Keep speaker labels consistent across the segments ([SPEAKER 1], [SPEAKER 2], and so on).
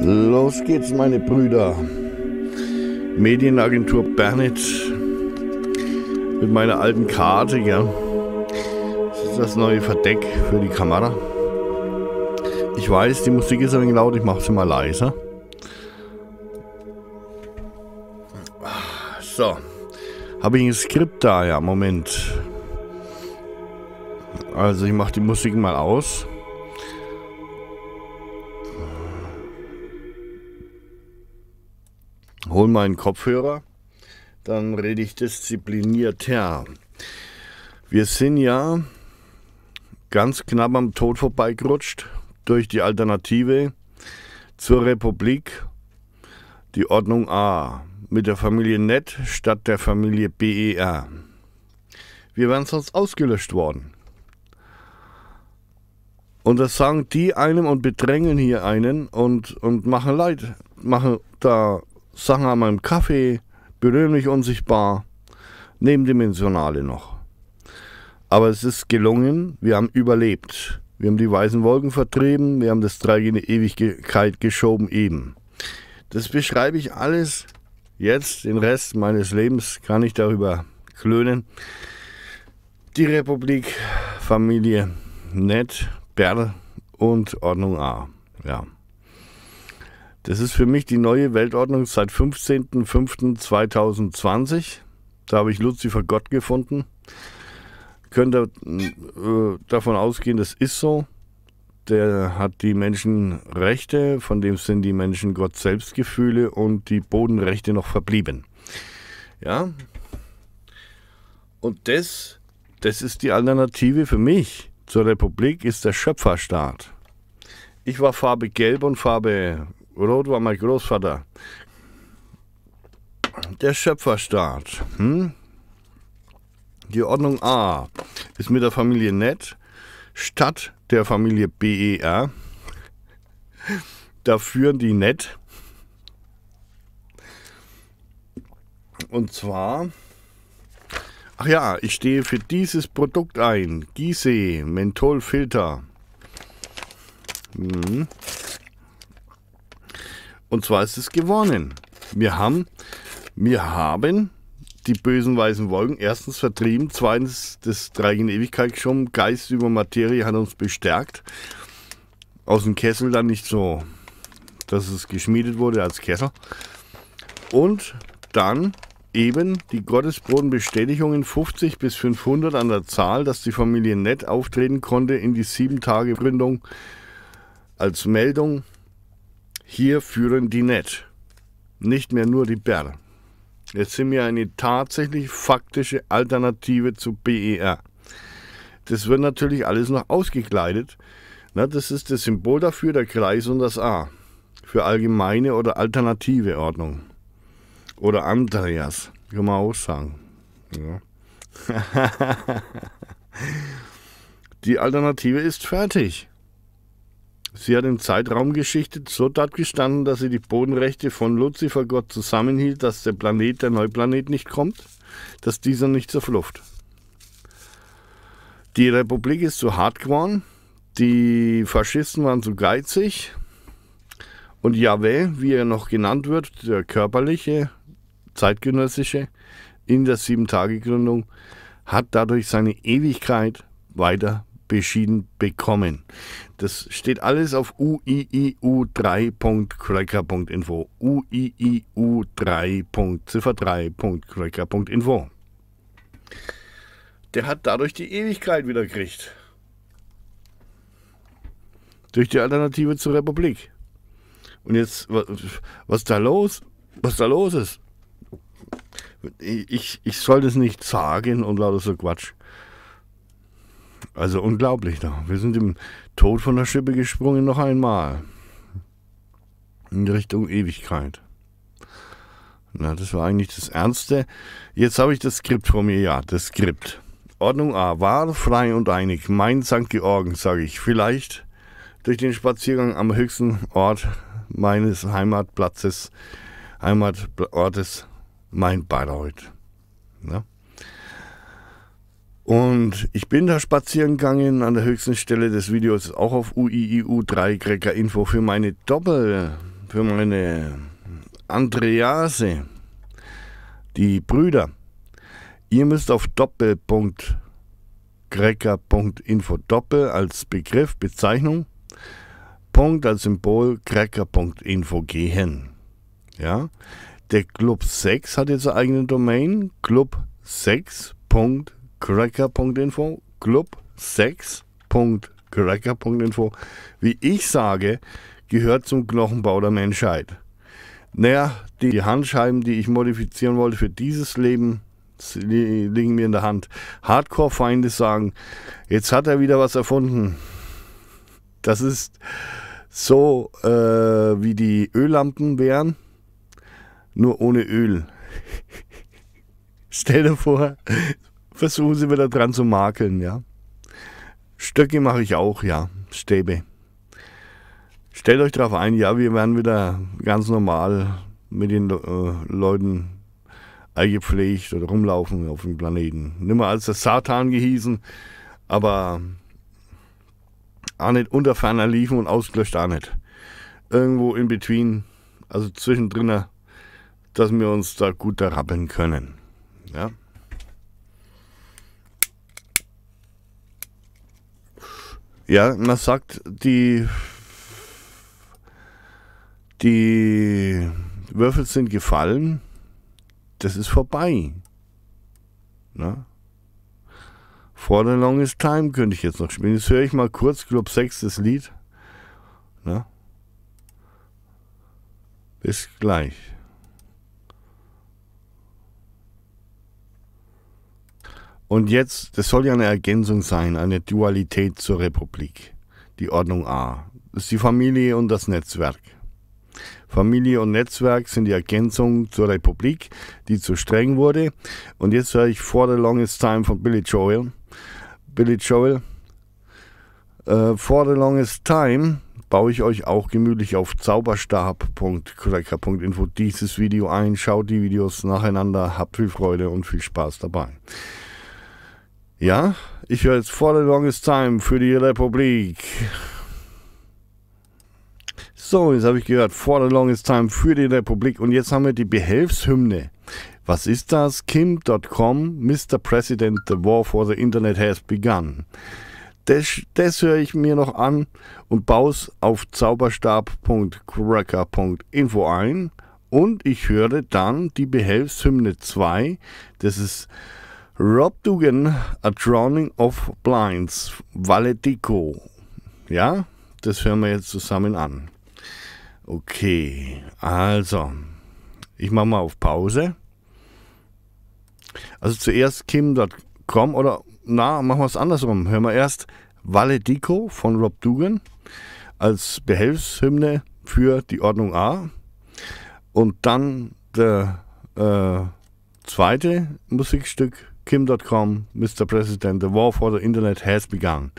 [SPEAKER 1] Los geht's, meine Brüder. Medienagentur Bernitz mit meiner alten Karte, ja. Das ist das neue Verdeck für die Kamera. Ich weiß, die Musik ist ein wenig laut, ich mache sie mal leiser. So. Habe ich ein Skript da? Ja, Moment. Also ich mache die Musik mal aus. hole meinen Kopfhörer, dann rede ich diszipliniert her. Wir sind ja ganz knapp am Tod vorbeigerutscht durch die Alternative zur Republik, die Ordnung A, mit der Familie Nett statt der Familie BER. Wir wären sonst ausgelöscht worden. Und das sagen die einem und bedrängen hier einen und, und machen Leid, machen da Sachen an meinem Kaffee, berühmlich unsichtbar, Nebendimensionale noch. Aber es ist gelungen, wir haben überlebt. Wir haben die weißen Wolken vertrieben, wir haben das Dreieck in die Ewigkeit geschoben eben. Das beschreibe ich alles jetzt, den Rest meines Lebens kann ich darüber klönen. Die Republik, Familie, Nett, Berl und Ordnung A. Ja. Das ist für mich die neue Weltordnung seit 15.05.2020. Da habe ich Lucifer Gott gefunden. Könnt ihr äh, davon ausgehen, das ist so. Der hat die Menschenrechte, von dem sind die Menschen Gott Selbstgefühle und die Bodenrechte noch verblieben. Ja. Und das, das ist die Alternative für mich. Zur Republik ist der Schöpferstaat. Ich war Farbe Gelb und Farbe Rot war mein Großvater. Der Schöpferstaat. Hm? Die Ordnung A ist mit der Familie nett, statt der Familie BER. Da führen die nett. Und zwar, ach ja, ich stehe für dieses Produkt ein. Gieße, Mentholfilter. Hm. Und zwar ist es gewonnen. Wir haben, wir haben die bösen weißen Wolken erstens vertrieben, zweitens das Dreieck Ewigkeit schon, Geist über Materie hat uns bestärkt. Aus dem Kessel dann nicht so, dass es geschmiedet wurde als Kessel. Und dann eben die Gottesbodenbestätigungen 50 bis 500 an der Zahl, dass die Familie Nett auftreten konnte in die 7 Tage Gründung als Meldung hier führen die nicht. Nicht mehr nur die BER. Jetzt sind wir eine tatsächlich faktische Alternative zu BER. Das wird natürlich alles noch ausgekleidet. Na, das ist das Symbol dafür, der Kreis und das A. Für allgemeine oder alternative Ordnung. Oder Andreas, kann man auch sagen. Ja. die Alternative ist fertig. Sie hat im Zeitraum geschichtet so gestanden, dass sie die Bodenrechte von Luzifergott zusammenhielt, dass der Planet, der Neuplanet nicht kommt, dass dieser nicht zerflucht. Die Republik ist zu hart geworden, die Faschisten waren zu geizig und Yahweh, wie er noch genannt wird, der körperliche, zeitgenössische, in der Sieben-Tage-Gründung, hat dadurch seine Ewigkeit weiter beschieden bekommen. Das steht alles auf uiiu3.cracker.info. uiiu3.ziffer3.cracker.info. Der hat dadurch die Ewigkeit wieder gekriegt. Durch die Alternative zur Republik. Und jetzt, was, was da los? Was da los ist? Ich, ich soll das nicht sagen und lauter so Quatsch. Also unglaublich noch. Wir sind im Tod von der Schippe gesprungen noch einmal. In Richtung Ewigkeit. Na, das war eigentlich das Ernste. Jetzt habe ich das Skript vor mir, ja, das Skript. Ordnung A, wahr, frei und einig. Mein St. Georgen, sage ich. Vielleicht durch den Spaziergang am höchsten Ort meines Heimatplatzes, Heimatortes, mein Bayreuth. Ja? Und ich bin da spazieren gegangen an der höchsten Stelle des Videos, auch auf UIIU3 Cracker Info für meine Doppel, für meine Andrease, die Brüder. Ihr müsst auf doppel.cracker.info doppel als Begriff, Bezeichnung, Punkt als Symbol, cracker.info gehen. Ja? Der Club 6 hat jetzt eine eigene Domain, club 6 cracker.info, club6.cracker.info, wie ich sage, gehört zum Knochenbau der Menschheit. Naja, die Handscheiben, die ich modifizieren wollte für dieses Leben, liegen mir in der Hand. Hardcore-Feinde sagen, jetzt hat er wieder was erfunden. Das ist so, äh, wie die Öllampen wären, nur ohne Öl. Stell dir vor, versuchen sie wieder dran zu makeln, ja. Stöcke mache ich auch, ja. Stäbe. Stellt euch darauf ein, ja, wir werden wieder ganz normal mit den äh, Leuten eingepflegt oder rumlaufen auf dem Planeten. Nimmer als der Satan gehießen, aber auch nicht unter ferner liefen und ausgelöscht auch nicht. Irgendwo in between, also zwischendrin, dass wir uns da gut da rappeln können. Ja. Ja, man sagt, die, die Würfel sind gefallen, das ist vorbei. Na? For the longest time könnte ich jetzt noch spielen. Jetzt höre ich mal kurz, Club 6, das Lied. Na? Bis gleich. Und jetzt, das soll ja eine Ergänzung sein, eine Dualität zur Republik. Die Ordnung A. Das ist die Familie und das Netzwerk. Familie und Netzwerk sind die Ergänzung zur Republik, die zu streng wurde. Und jetzt höre ich For the Longest Time von Billy Joel. Billy Joel, äh, For the Longest Time baue ich euch auch gemütlich auf zauberstab.cracker.info dieses Video ein. Schaut die Videos nacheinander, habt viel Freude und viel Spaß dabei. Ja, ich höre jetzt For the Longest Time für die Republik. So, jetzt habe ich gehört, For the Longest Time für die Republik. Und jetzt haben wir die Behelfshymne. Was ist das? Kim.com, Mr. President, the war for the Internet has begun. Das, das höre ich mir noch an und baue es auf zauberstab.cracker.info ein. Und ich höre dann die Behelfshymne 2. Das ist Rob Dugan, A Drowning of Blinds, Valetico. Ja, das hören wir jetzt zusammen an. Okay, also, ich mache mal auf Pause. Also zuerst Kim.com oder, na, machen wir es andersrum. Hören wir erst Valedico von Rob Dugan als Behelfshymne für die Ordnung A. Und dann der äh, zweite Musikstück Kim.com, Mr. President, the war for the Internet has begun.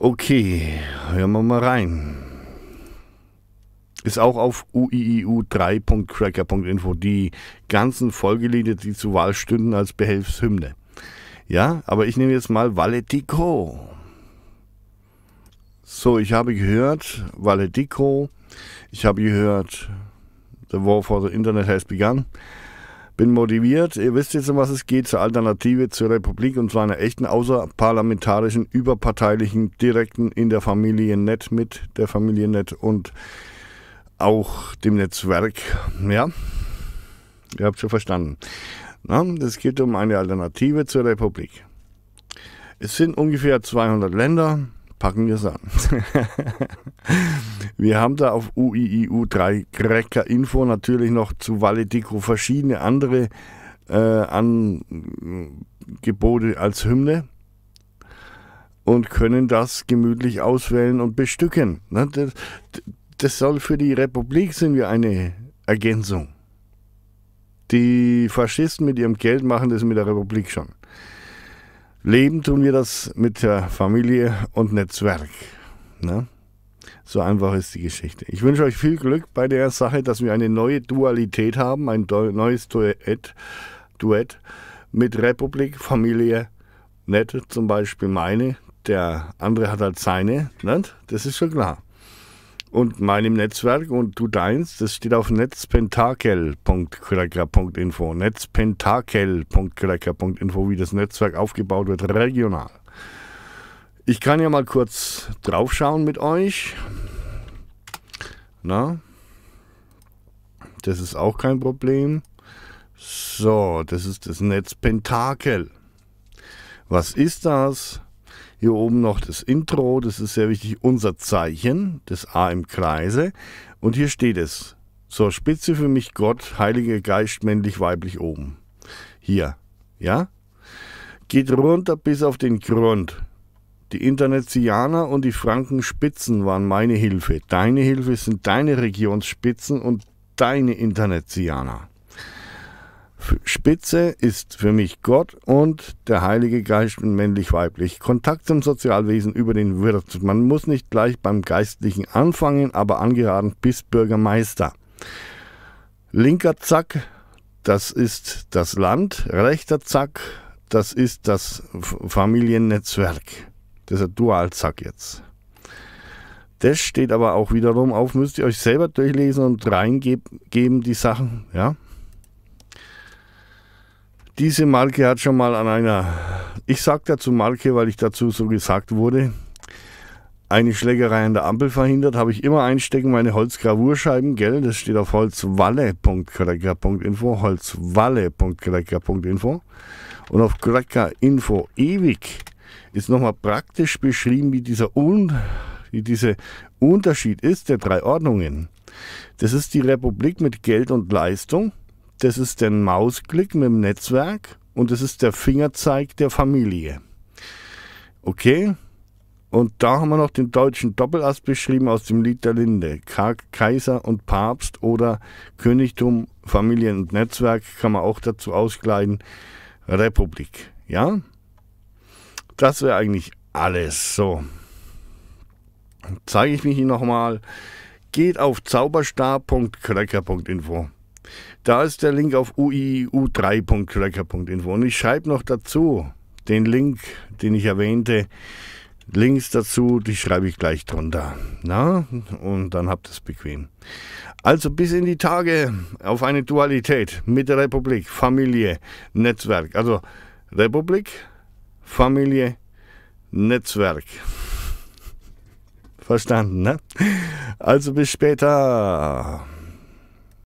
[SPEAKER 1] Okay, hören wir mal rein. Ist auch auf uiiu3.cracker.info die ganzen Folgelieder, die zur Wahl stünden, als Behelfshymne. Ja, aber ich nehme jetzt mal Valetico. So, ich habe gehört Valetico, ich habe gehört The War for the Internet has begun bin motiviert. Ihr wisst jetzt, um was es geht, zur Alternative zur Republik und zu einer echten außerparlamentarischen, überparteilichen, direkten in der Familie Net mit der Familie Net und auch dem Netzwerk. Ja, ihr habt schon verstanden. Es geht um eine Alternative zur Republik. Es sind ungefähr 200 Länder, packen wir es an. wir haben da auf UIIU3 Grecker Info natürlich noch zu Valedico verschiedene andere äh, Angebote als Hymne und können das gemütlich auswählen und bestücken. Ne? Das, das soll für die Republik sind wir eine Ergänzung. Die Faschisten mit ihrem Geld machen das mit der Republik schon. Leben tun wir das mit der Familie und Netzwerk. Ne? So einfach ist die Geschichte. Ich wünsche euch viel Glück bei der Sache, dass wir eine neue Dualität haben, ein neues Duett, Duett mit Republik, Familie, Nette zum Beispiel meine, der andere hat halt seine. Ne? Das ist schon klar und meinem Netzwerk und du deins, das steht auf netzpentakel.cracker.info. Netzpentakel.cracker.info, wie das Netzwerk aufgebaut wird, regional. Ich kann ja mal kurz draufschauen mit euch. Na? Das ist auch kein Problem. So, das ist das Netzpentakel. Was ist das? Hier oben noch das Intro, das ist sehr wichtig, unser Zeichen, das A im Kreise. Und hier steht es. zur Spitze für mich Gott, Heiliger Geist, männlich, weiblich oben. Hier, ja? Geht runter bis auf den Grund. Die Internezianer und die Frankenspitzen waren meine Hilfe. Deine Hilfe sind deine Regionsspitzen und deine Internezianer. Spitze ist für mich Gott und der Heilige Geist und männlich-weiblich. Kontakt zum Sozialwesen über den Wirt. Man muss nicht gleich beim Geistlichen anfangen, aber angeraten bis Bürgermeister. Linker Zack, das ist das Land. Rechter Zack, das ist das Familiennetzwerk. Das ist ein Dualzack jetzt. Das steht aber auch wiederum auf, müsst ihr euch selber durchlesen und reingeben, die Sachen, ja. Diese Marke hat schon mal an einer, ich sage dazu Marke, weil ich dazu so gesagt wurde, eine Schlägerei an der Ampel verhindert, habe ich immer einstecken meine Holzgravurscheiben, gell? Das steht auf holzwalle.cracker.info, holzwalle.cracker.info und auf cracker.info ewig ist nochmal praktisch beschrieben, wie dieser, Un, wie dieser Unterschied ist der drei Ordnungen. Das ist die Republik mit Geld und Leistung das ist der Mausklick mit dem Netzwerk und das ist der Fingerzeig der Familie. Okay? Und da haben wir noch den deutschen Doppelast beschrieben aus dem Lied der Linde. Kaiser und Papst oder Königtum, Familien und Netzwerk kann man auch dazu ausgleichen. Republik. Ja? Das wäre eigentlich alles. So. Zeige ich mich hier nochmal. Geht auf zauberstar.cracker.info. Da ist der Link auf uiu3.cracker.info. Und ich schreibe noch dazu den Link, den ich erwähnte. Links dazu, die schreibe ich gleich drunter. Na, und dann habt ihr es bequem. Also bis in die Tage auf eine Dualität mit der Republik, Familie, Netzwerk. Also Republik, Familie, Netzwerk. Verstanden, ne? Also bis später.